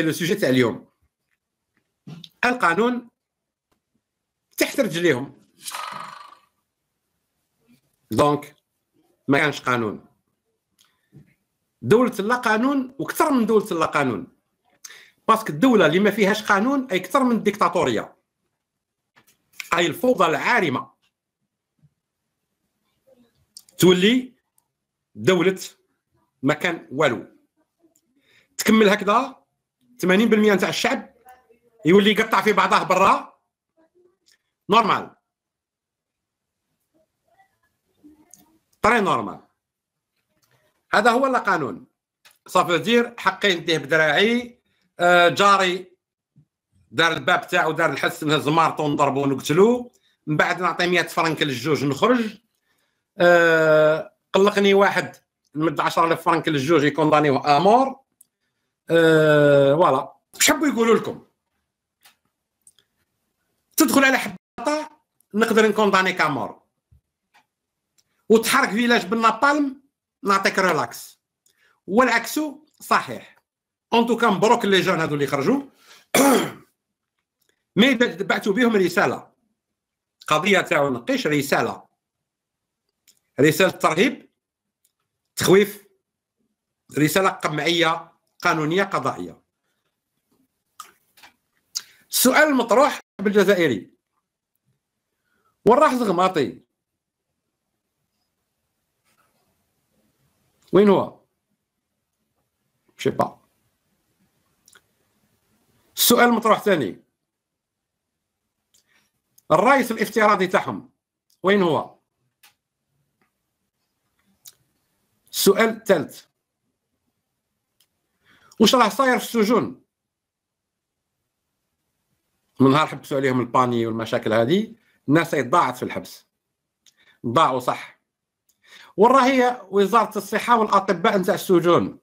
لو سوجي تاع اليوم القانون تحت رجليهم دونك ما كانش قانون دولة لا قانون وكثر من دولة لا قانون باسكو الدولة اللي ما فيهاش قانون أي أكثر من الديكتاتورية أي الفوضى العارمة تولي دولة ما كان والو تكمل هكذا 80% نتاع الشعب يولي يقطع في بعضه برا نورمال طري نورمال هذا هو القانون صافي دير حقي نديه بدراعي آه، جاري دار الباب تاعو دار الحس نهز مارطو نضربو ونقتلو من بعد نعطي 100 فرنك للجوج نخرج آه، قلقني واحد نمد 10000 فرنك للجوج يكون دانيوه امور آه، فوالا واش حبوا يقولوا لكم تدخل على حباطه نقدر نكونداني كامور وتحرك فيلاج بالنابالم نعطيك ريلاكس والعكس صحيح اون توكا مبروك لي جون هادو اللي خرجوا مي بعثوا بهم رساله قضيه تاعو نقيش رساله رساله ترهيب تخويف رساله قمعيه قانونيه قضائيه السؤال المطروح بالجزائري وين راح زغماطي وين هو شيبا السؤال المطروح ثاني الرئيس الافتراضي تاعهم وين هو السؤال الثالث واش راه صاير في السجون من نهار حبسوا عليهم الباني والمشاكل هذه الناس ضاعت في الحبس ضاعوا صح وراه هي وزاره الصحه والاطباء نتاع السجون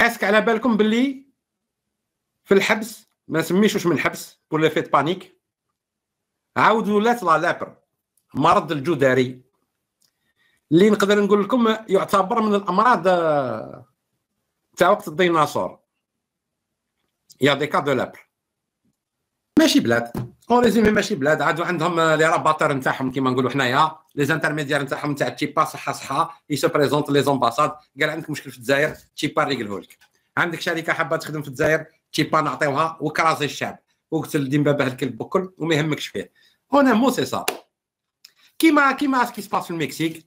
اسك على بالكم باللي في الحبس ما نسميش واش من حبس ولا فيت بانيك عاود ولات لا لابر مرض الجدري اللي نقدر نقول لكم يعتبر من الامراض تاع آه، وقت الديناصور يا دي كا دو لابل ماشي بلاد اون ريزومي ماشي بلاد عاد عندهم آه، لي راباطور نتاعهم كيما نقولوا حنايا لي زانترميديار نتاعهم تاع تشيبا صحه صحه اي سو بريزونت لي زومباساد قال عندك مشكل في الجزائر تشيبا نريقلوه لك عندك شركه حابه تخدم في الجزائر تشيبا نعطيوها وكرازي الشعب وقتل ديمبابه الكلب بكل وما يهمكش فيه اون مو سي سا كيما كيما سكي سباس في المكسيك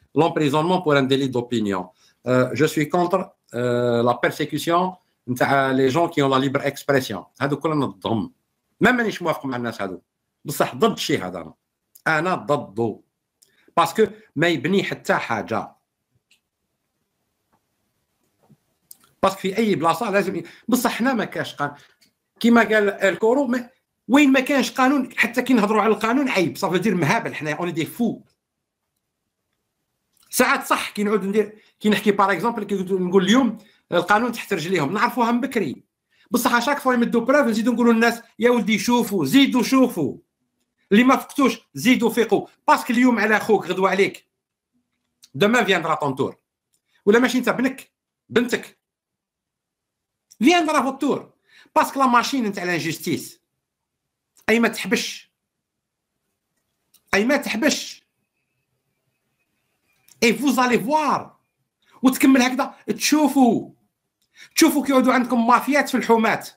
l'emprisonnement pour un délit d'opinion. Euh, je suis contre euh, la persécution euh, les gens qui ont la libre expression. هذو كلنا ضدهم. ما مانيش موافق مع الناس هذو. بصح ضد شي هذا انا. انا ضده. باسكو ما يبني حتى حاجه. باسكو في اي بلاصه لازم بصح حنا ما كاش قانون كيما قال الكورو ما وين ما كانش قانون حتى كي نهضروا على القانون عيب صافي دير مهابل حنا اون دي فو ساعات صح كي نعود ندير كي نحكي باغ اكزومبل كي نقول اليوم القانون تحت رجليهم نعرفوها من بكري بصح شاك فوا يمدوا براف نزيدوا نقولوا للناس يا ولدي شوفوا زيدوا شوفوا اللي ما فقتوش زيدوا فيقوا باسكو اليوم على خوك غدوه عليك دوما فياندرا طون تور ولا ماشي انت بنك بنتك فياندرا فو تور باسكو لا ماشين نتاع لانجستيس اي ما تحبش اي ما تحبش اي فوزالي فوار وتكمل هكذا تشوفوا تشوفوا كيعودوا عندكم مافيات في الحومات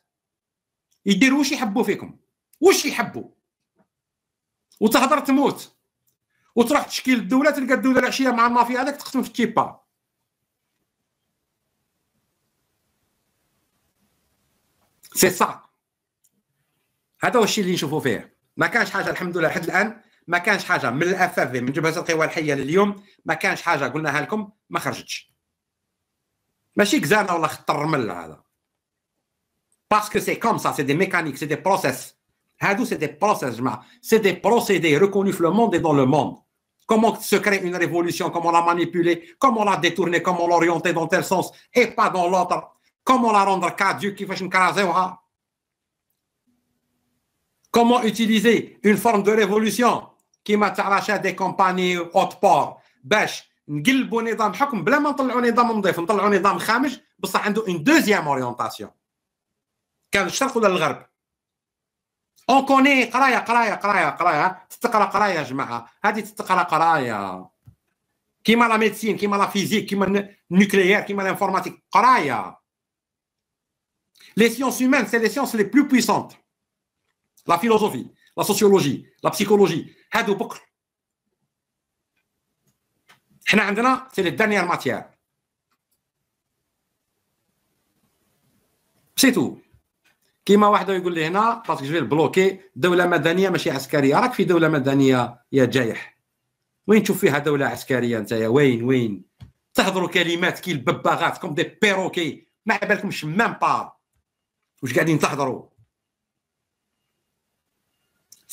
يديروا واش يحبوا فيكم واش يحبوا وتهضر تموت وتروح تشكيل الدوله تلقى الدوله العشيه مع المافيا هذاك تقسم في التيبا سي صا هذا هو الشيء اللي نشوفوا فيه ما كانش حاجه الحمد لله لحد الان ما كانش حاجه من الاف اف من جبهه القوى الحيه لليوم ما كانش حاجه قلناها لكم ما خرجتش ماشي كزانه ولا خط الرمل هذا باسكو سي كوم سا سي دي ميكانيك سي دي بروسيس هادو سي دي بروسيس جماعه سي دي بروسيدي ريكوني في لو موند اي دون لو موند comment se crée une révolution, comment كومون manipuler, comment la détourner, comment l'orienter dans tel sens et pas dans l'autre, comment la rendre caduque, comment utiliser une forme de révolution كيما تاع رشا دي كومباني اوت بور باش نقلبوا نظام حكم بلا ما نطلعوا نظام نظيف نطلعوا نظام خامج بصح عنده اون دوزيام اورينتاسيون كان الشرق ولا الغرب اون كوني قرايه قرايه قرايه قرايه تتقرا قرايه يا جماعه هذه تتقرا قرايه كيما لا ميديسين كيما لا فيزيك كيما النوكليير كيما لانفورماتيك قرايه لي سيونس هومان سي لي سيونس لي بلو بويسونت لا فيلوزوفي لا سوسيولوجي لا بسيكولوجي هادو بكر حنا عندنا سي لي دانيير ماتيير سي تو كيما واحد يقول لي هنا باسكو جو بلوكي دوله مدنيه ماشي عسكريه راك في دوله مدنيه يا جايح وين تشوف فيها دوله عسكريه نتايا وين وين تهضروا كلمات كي البباغات كوم دي بيروكي ما على بالكمش مام با واش قاعدين تهضروا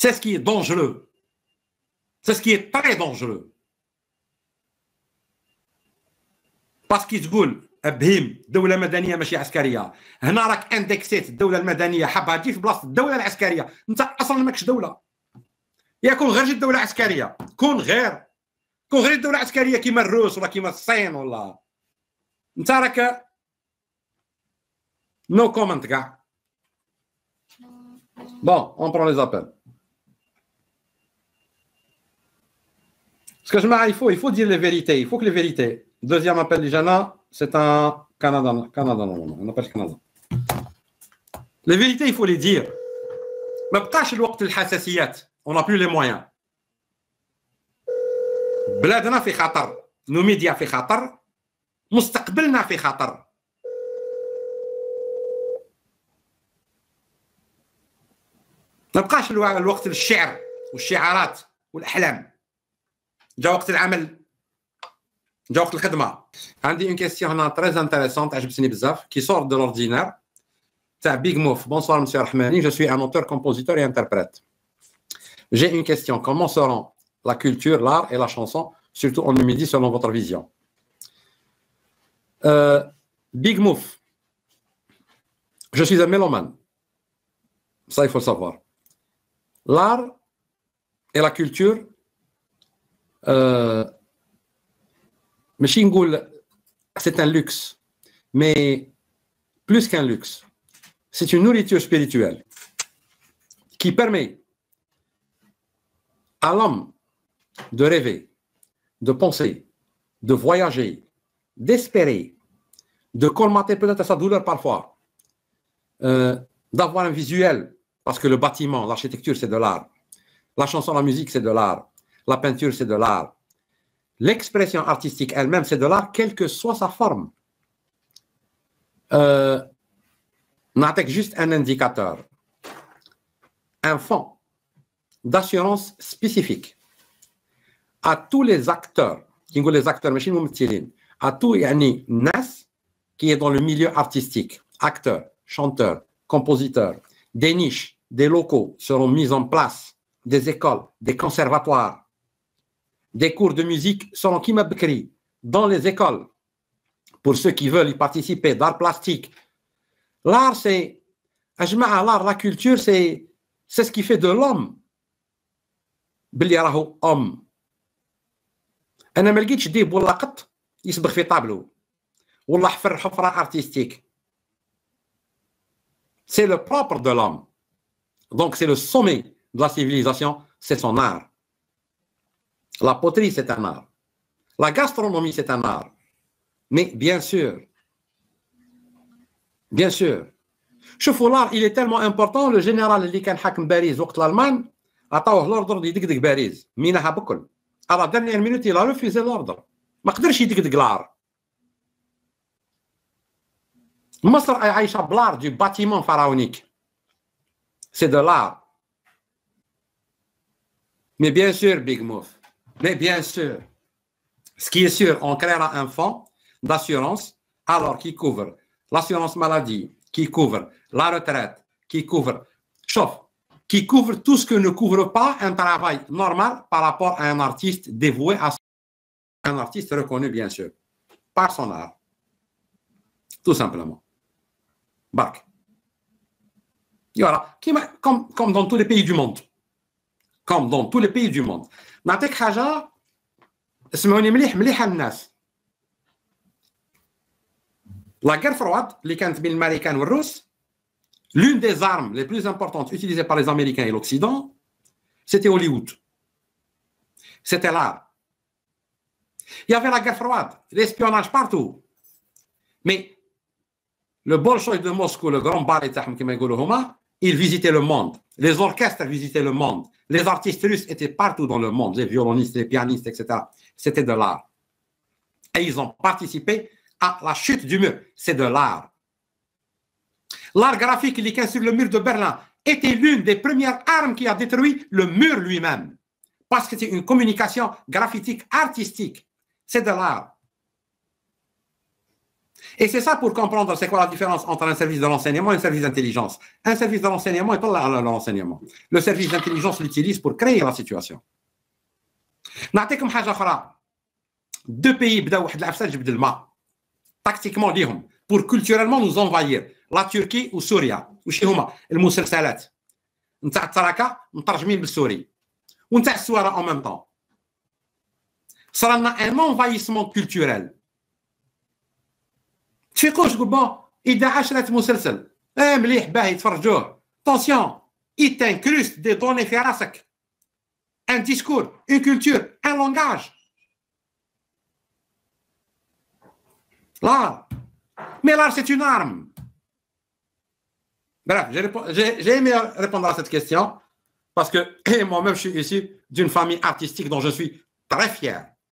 C'est ce qui est dangereux. C'est ce qui est très dangereux. Parce qu'ils تقول ابهم دولة مدنيه ماشي عسكريه هنا راك اندكسيت الدوله المدنيه تجي في بلاصه الدوله العسكريه انت اصلا ماكش دوله يا كون غير دولة عسكريه كون غير كون غير الدوله عسكريه كيما الروس ولا كيما الصين ولا انت راك نو كومنت كاع بون اون برون لي زابيل Ce que je m'arrête, il faut, il faut dire les vérités. Il faut que les vérités. Deuxième appel de Jana, c'est un Canada. Canada, non, non, on appelle Canada. Les vérités, il faut les dire. Mais tâche le temps de la On n'a plus les moyens. Bladna fait khatar. Nos médias fait khatar. Moustakbelna fait khatar. ما بقاش الوقت للشعر والشعارات والاحلام j'ai une question très intéressante qui sort de l'ordinaire. Bonsoir, monsieur Je suis un auteur, compositeur et interprète. J'ai une question. Comment seront la culture, l'art et la chanson, surtout en midi, selon votre vision euh, Big Mouf. Je suis un mélomane. Ça, il faut savoir. L'art et la culture. Euh, mais نقول c'est un luxe mais plus qu'un luxe c'est une nourriture spirituelle qui permet à l'homme de rêver de penser de voyager d'espérer de colmater peut-être sa douleur parfois euh, d'avoir un visuel parce que le bâtiment l'architecture c'est de l'art la chanson la musique c'est de l'art la peinture, c'est de l'art. L'expression artistique elle-même, c'est de l'art, quelle que soit sa forme. Euh, n'attaque juste un indicateur, un fonds d'assurance spécifique à tous les acteurs, les acteurs, à tous les NAS qui est dans le milieu artistique, acteurs, chanteurs, compositeurs, des niches, des locaux seront mis en place, des écoles, des conservatoires, des cours de musique sont Kimabkri dans les écoles. Pour ceux qui veulent y participer, d'art plastique. L'art, c'est. L'art, la culture, c'est ce qui fait de l'homme. Biliyarahu, homme. dit il se fait tableau. artistique. C'est le propre de l'homme. Donc, c'est le sommet de la civilisation, c'est son art. La poterie, c'est un art. La gastronomie, c'est un art. Mais bien sûr, bien sûr, Choufou l'art, il est tellement important, le général اللي كان حاكم a وقت de l'ordre de Paris, mina À la dernière minute, il a refusé l'ordre. ما l'art. يدقدق العار. مصر Aïcha Blar du bâtiment pharaonique. C'est de l'art. Mais bien sûr, Big Move. Mais bien sûr, ce qui est sûr, on créera un fonds d'assurance alors qui couvre l'assurance maladie, qui couvre la retraite, qui couvre, chauffe, qui couvre tout ce que ne couvre pas un travail normal par rapport à un artiste dévoué à un artiste reconnu, bien sûr, par son art. Tout simplement. BAC. Voilà. comme dans tous les pays du monde comme dans tous les pays du monde. La guerre froide, les américains ou russes, l'une des armes les plus importantes utilisées par les Américains et l'Occident, c'était Hollywood. C'était là. Il y avait la guerre froide, l'espionnage partout. Mais le Bolshoï de Moscou, le grand ballet, ils visitaient le monde, les orchestres visitaient le monde, les artistes russes étaient partout dans le monde, les violonistes, les pianistes, etc. C'était de l'art. Et ils ont participé à la chute du mur. C'est de l'art. L'art graphique liqué sur le mur de Berlin était l'une des premières armes qui a détruit le mur lui-même. Parce que c'est une communication graphique, artistique. C'est de l'art. Et c'est ça pour comprendre, c'est quoi la différence entre un service de l'enseignement et un service d'intelligence. Un service de l'enseignement est pas l'enseignement. Le service d'intelligence l'utilise pour créer la situation. Deux pays, tactiquement, pour culturellement nous envahir, la Turquie ou Souria, ou le Moussel Salat. Nous avons en même temps. Ça un envahissement culturel. Attention, il a مسلسل مليح tension, il t'incruste des données في راسك un discours une culture un langage l'art mais l'art c'est une arme bref j'ai aimé répondre à cette question parce que moi-même je suis issu d'une famille artistique dont je suis très fier